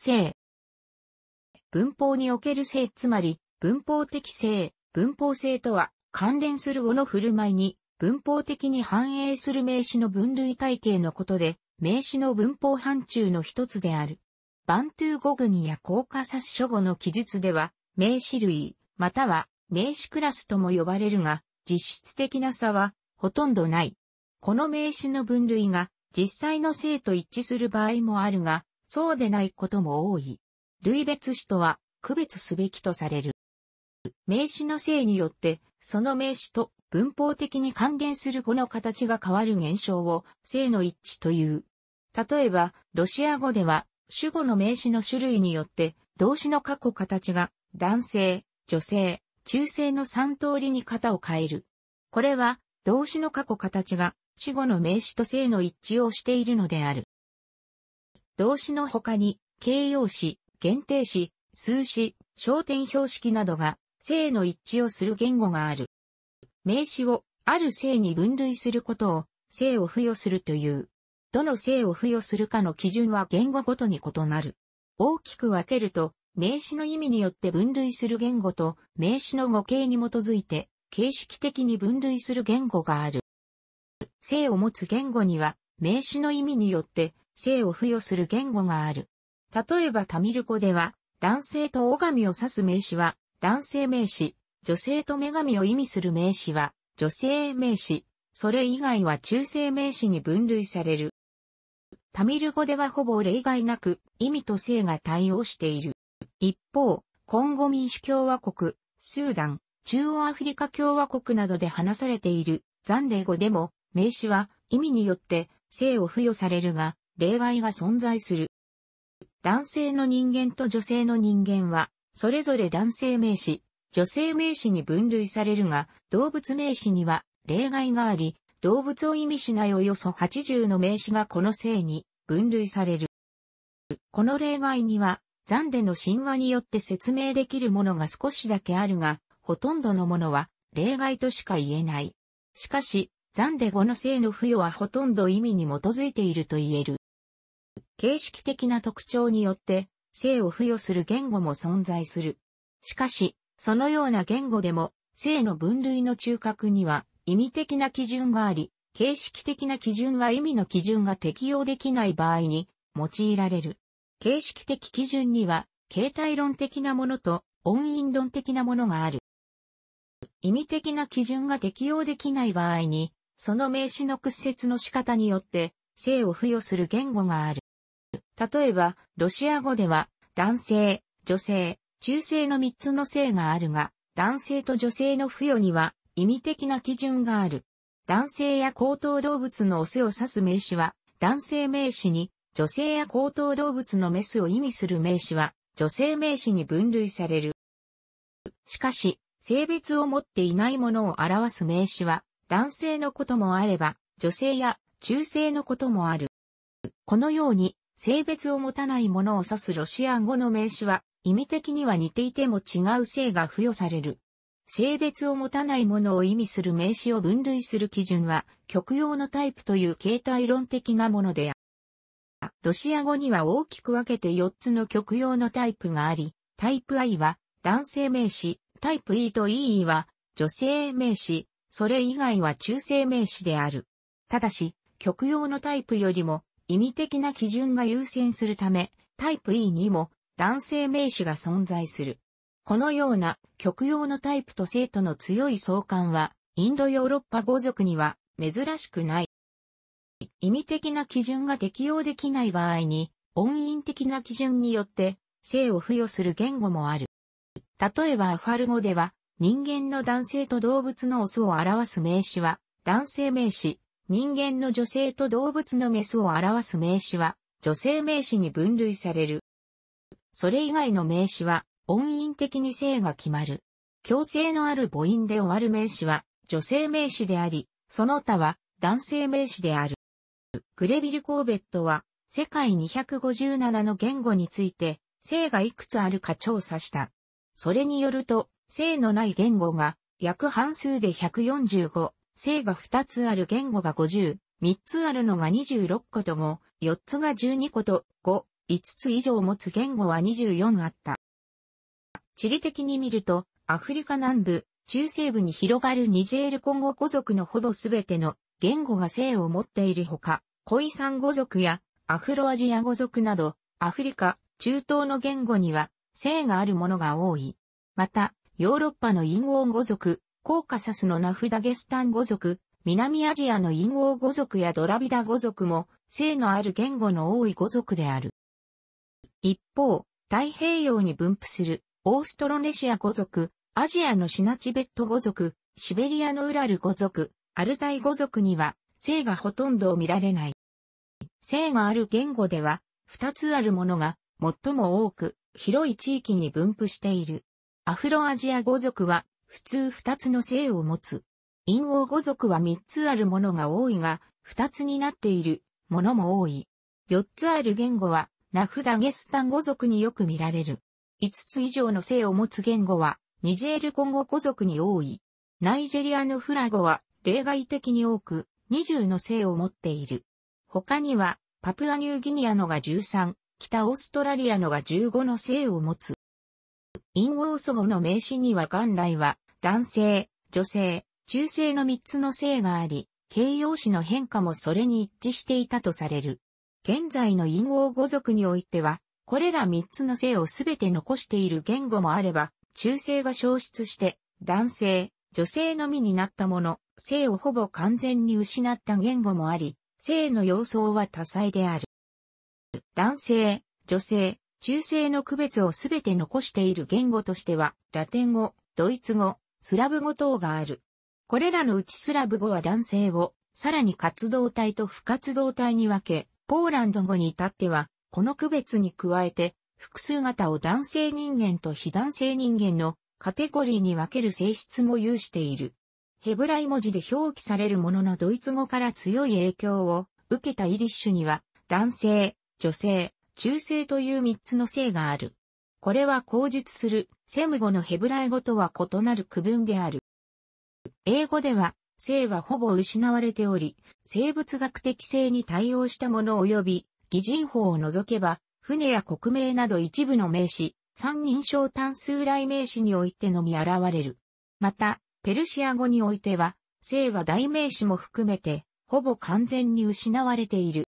性。文法における性つまり、文法的性、文法性とは、関連する語の振る舞いに、文法的に反映する名詞の分類体系のことで、名詞の文法範疇の一つである。バントゥー語群やコーカサス諸語の記述では、名詞類、または名詞クラスとも呼ばれるが、実質的な差はほとんどない。この名詞の分類が実際の性と一致する場合もあるが、そうでないことも多い。類別詞とは区別すべきとされる。名詞の性によって、その名詞と文法的に還元する語の形が変わる現象を性の一致という。例えば、ロシア語では主語の名詞の種類によって動詞の過去形が男性、女性、中性の3通りに型を変える。これは動詞の過去形が主語の名詞と性の一致をしているのである。動詞の他に、形容詞、限定詞、数詞、焦点標識などが、性の一致をする言語がある。名詞を、ある性に分類することを、性を付与するという。どの性を付与するかの基準は言語ごとに異なる。大きく分けると、名詞の意味によって分類する言語と、名詞の語形に基づいて、形式的に分類する言語がある。性を持つ言語には、名詞の意味によって、性を付与する言語がある。例えばタミル語では、男性と女神を指す名詞は、男性名詞、女性と女神を意味する名詞は、女性名詞、それ以外は中性名詞に分類される。タミル語ではほぼ例外なく、意味と性が対応している。一方、コンゴ民主共和国、スーダン、中央アフリカ共和国などで話されている、ザンデー語でも、名詞は意味によって性を付与されるが、例外が存在する。男性の人間と女性の人間は、それぞれ男性名詞、女性名詞に分類されるが、動物名詞には例外があり、動物を意味しないおよそ80の名詞がこの性に分類される。この例外には、残での神話によって説明できるものが少しだけあるが、ほとんどのものは例外としか言えない。しかし、残で語の性の付与はほとんど意味に基づいていると言える。形式的な特徴によって性を付与する言語も存在する。しかし、そのような言語でも性の分類の中核には意味的な基準があり、形式的な基準は意味の基準が適用できない場合に用いられる。形式的基準には、形態論的なものと音韻論的なものがある。意味的な基準が適用できない場合に、その名詞の屈折の仕方によって、性を付与する言語がある。例えば、ロシア語では、男性、女性、中性の3つの性があるが、男性と女性の付与には意味的な基準がある。男性や高等動物のオスを指す名詞は、男性名詞に、女性や高等動物のメスを意味する名詞は、女性名詞に分類される。しかし、性別を持っていないものを表す名詞は、男性のこともあれば、女性や中性のこともある。このように、性別を持たないものを指すロシア語の名詞は、意味的には似ていても違う性が付与される。性別を持たないものを意味する名詞を分類する基準は、極用のタイプという形態論的なものである。ロシア語には大きく分けて4つの極用のタイプがあり、タイプ I は男性名詞、タイプ E と EE は女性名詞、それ以外は中性名詞である。ただし、極用のタイプよりも意味的な基準が優先するため、タイプ E にも男性名詞が存在する。このような極用のタイプと性との強い相関は、インドヨーロッパ語族には珍しくない。意味的な基準が適用できない場合に、音韻的な基準によって性を付与する言語もある。例えばアファル語では、人間の男性と動物のオスを表す名詞は、男性名詞、人間の女性と動物のメスを表す名詞は、女性名詞に分類される。それ以外の名詞は、音韻的に性が決まる。強制のある母音で終わる名詞は、女性名詞であり、その他は、男性名詞である。グレビル・コーベットは、世界257の言語について、性がいくつあるか調査した。それによると、性のない言語が、約半数で145、性が2つある言語が50、3つあるのが26個と5、4つが12個と5、5つ以上持つ言語は24あった。地理的に見ると、アフリカ南部、中西部に広がるニジェールコンゴ語族のほぼすべての言語が性を持っているほか、コイサン語族やアフロアジア語族など、アフリカ、中東の言語には性があるものが多い。また、ヨーロッパの陰ン語族、コーカサスのナフダゲスタン語族、南アジアのインオー語族やドラビダ語族も、性のある言語の多い語族である。一方、太平洋に分布する、オーストロネシア語族、アジアのシナチベット語族、シベリアのウラル語族、アルタイ語族には、性がほとんど見られない。性がある言語では、二つあるものが、最も多く、広い地域に分布している。アフロアジア語族は、普通二つの姓を持つ。陰王語族は三つあるものが多いが、二つになっているものも多い。四つある言語は、ナフダゲスタン語族によく見られる。五つ以上の姓を持つ言語は、ニジェールコンゴ語族に多い。ナイジェリアのフラ語は、例外的に多く、20の姓を持っている。他には、パプアニューギニアのが13、北オーストラリアのが15の姓を持つ。陰王祖母の名詞には元来は、男性、女性、中性の三つの性があり、形容詞の変化もそれに一致していたとされる。現在の陰王語族においては、これら三つの性をすべて残している言語もあれば、中性が消失して、男性、女性のみになったもの、性をほぼ完全に失った言語もあり、性の様相は多彩である。男性、女性、中世の区別をすべて残している言語としては、ラテン語、ドイツ語、スラブ語等がある。これらのうちスラブ語は男性を、さらに活動体と不活動体に分け、ポーランド語に至っては、この区別に加えて、複数型を男性人間と非男性人間のカテゴリーに分ける性質も有している。ヘブライ文字で表記されるもののドイツ語から強い影響を受けたイリッシュには、男性、女性、中性という三つの性がある。これは口述する、セム語のヘブライ語とは異なる区分である。英語では、性はほぼ失われており、生物学的性に対応したもの及び、擬人法を除けば、船や国名など一部の名詞、三人称単数代名詞においてのみ現れる。また、ペルシア語においては、性は代名詞も含めて、ほぼ完全に失われている。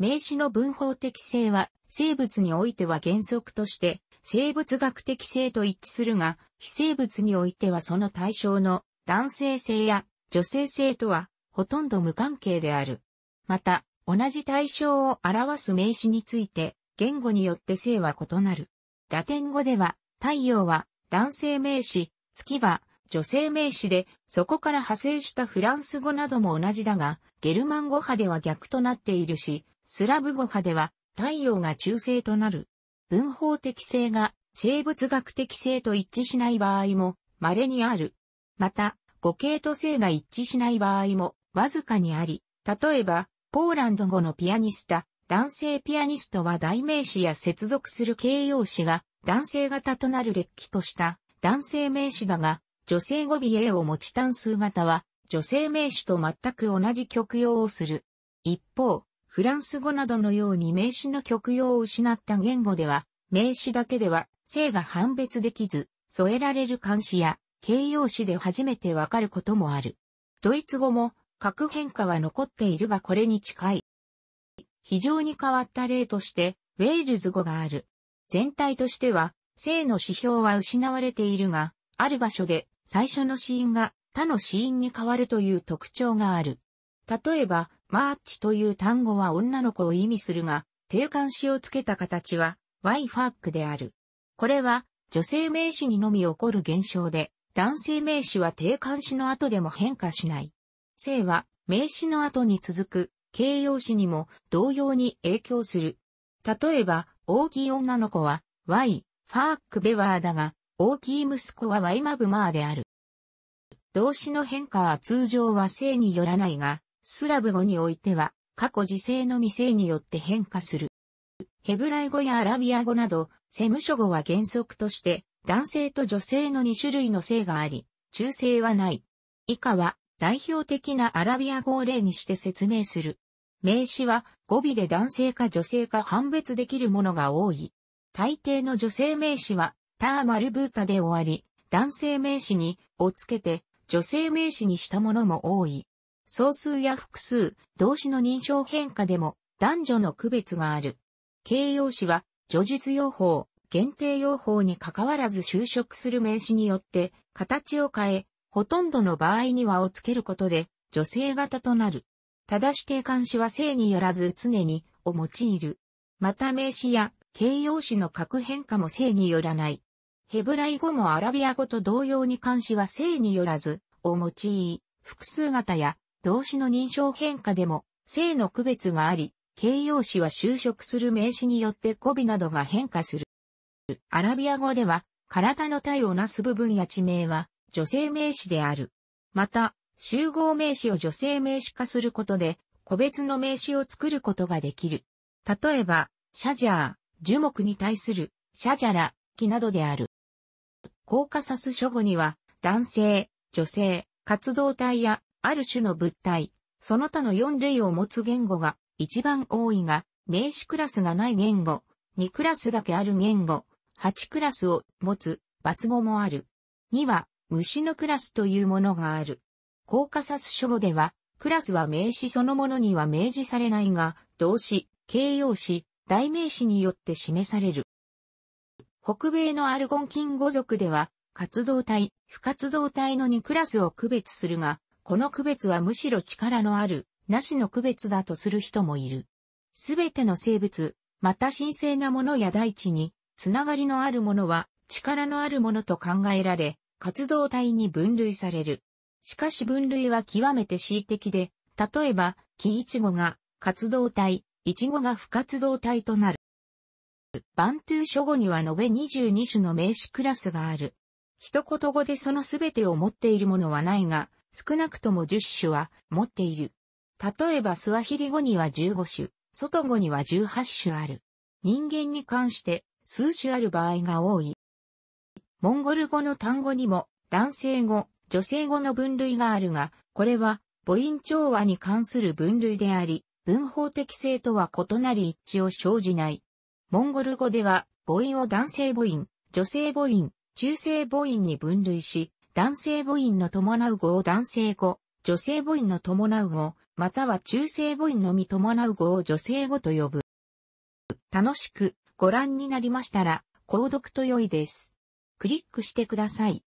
名詞の文法的性は、生物においては原則として、生物学的性と一致するが、非生物においてはその対象の男性性や女性性とは、ほとんど無関係である。また、同じ対象を表す名詞について、言語によって性は異なる。ラテン語では、太陽は男性名詞、月は女性名詞で、そこから派生したフランス語なども同じだが、ゲルマン語派では逆となっているし、スラブ語派では太陽が中性となる。文法的性が生物学的性と一致しない場合も稀にある。また、語系と性が一致しない場合もわずかにあり、例えば、ポーランド語のピアニスタ、男性ピアニストは代名詞や接続する形容詞が男性型となる劣気とした男性名詞だが、女性語尾 A を持ち単数型は女性名詞と全く同じ曲用をする。一方、フランス語などのように名詞の極用を失った言語では、名詞だけでは性が判別できず、添えられる漢詞や形容詞で初めてわかることもある。ドイツ語も核変化は残っているがこれに近い。非常に変わった例として、ウェールズ語がある。全体としては、性の指標は失われているが、ある場所で最初の死因が他の死因に変わるという特徴がある。例えば、マーチという単語は女の子を意味するが、定冠詞をつけた形は、ワイファックである。これは、女性名詞にのみ起こる現象で、男性名詞は定冠詞の後でも変化しない。性は、名詞の後に続く、形容詞にも同様に影響する。例えば、大きい女の子は、ワイ、ファークベワーだが、大きい息子はワイマブマーである。動詞の変化は通常は性によらないが、スラブ語においては、過去時世の未成によって変化する。ヘブライ語やアラビア語など、セム諸語は原則として、男性と女性の2種類の性があり、中性はない。以下は、代表的なアラビア語を例にして説明する。名詞は語尾で男性か女性か判別できるものが多い。大抵の女性名詞は、ターマルブータで終わり、男性名詞に、をつけて、女性名詞にしたものも多い。総数や複数、動詞の認証変化でも男女の区別がある。形容詞は、叙述用法、限定用法に関わらず就職する名詞によって形を変え、ほとんどの場合にはをつけることで女性型となる。ただし定冠詞は性によらず常にを用いる。また名詞や形容詞の核変化も性によらない。ヘブライ語もアラビア語と同様に監詞は性によらずを用い、複数型や動詞の認証変化でも性の区別があり、形容詞は就職する名詞によって語尾などが変化する。アラビア語では、体の体をなす部分や地名は女性名詞である。また、集合名詞を女性名詞化することで、個別の名詞を作ることができる。例えば、シャジャー、樹木に対する、シャジャラ、木などである。コーカサス諸語には、男性、女性、活動体やある種の物体、その他の4類を持つ言語が一番多いが、名詞クラスがない言語、2クラスだけある言語、8クラスを持つ、罰語もある。には、虫のクラスというものがある。コーカサス諸語では、クラスは名詞そのものには明示されないが、動詞、形容詞、代名詞によって示される。北米のアルゴンキン語族では、活動体、不活動体の2クラスを区別するが、この区別はむしろ力のある、なしの区別だとする人もいる。すべての生物、また神聖なものや大地に、つながりのあるものは、力のあるものと考えられ、活動体に分類される。しかし分類は極めて恣意的で、例えば、木イチゴが活動体、イチゴが不活動体となる。バントゥー書語には延べ22種の名詞クラスがある。一言語でそのべてを持っているものはないが、少なくとも10種は持っている。例えばスワヒリ語には15種、外語には18種ある。人間に関して数種ある場合が多い。モンゴル語の単語にも男性語、女性語の分類があるが、これは母音調和に関する分類であり、文法的性とは異なり一致を生じない。モンゴル語では母音を男性母音、女性母音、中性母音に分類し、男性母音の伴う語を男性語、女性母音の伴う語、または中性母音のみ伴う語を女性語と呼ぶ。楽しくご覧になりましたら、購読と良いです。クリックしてください。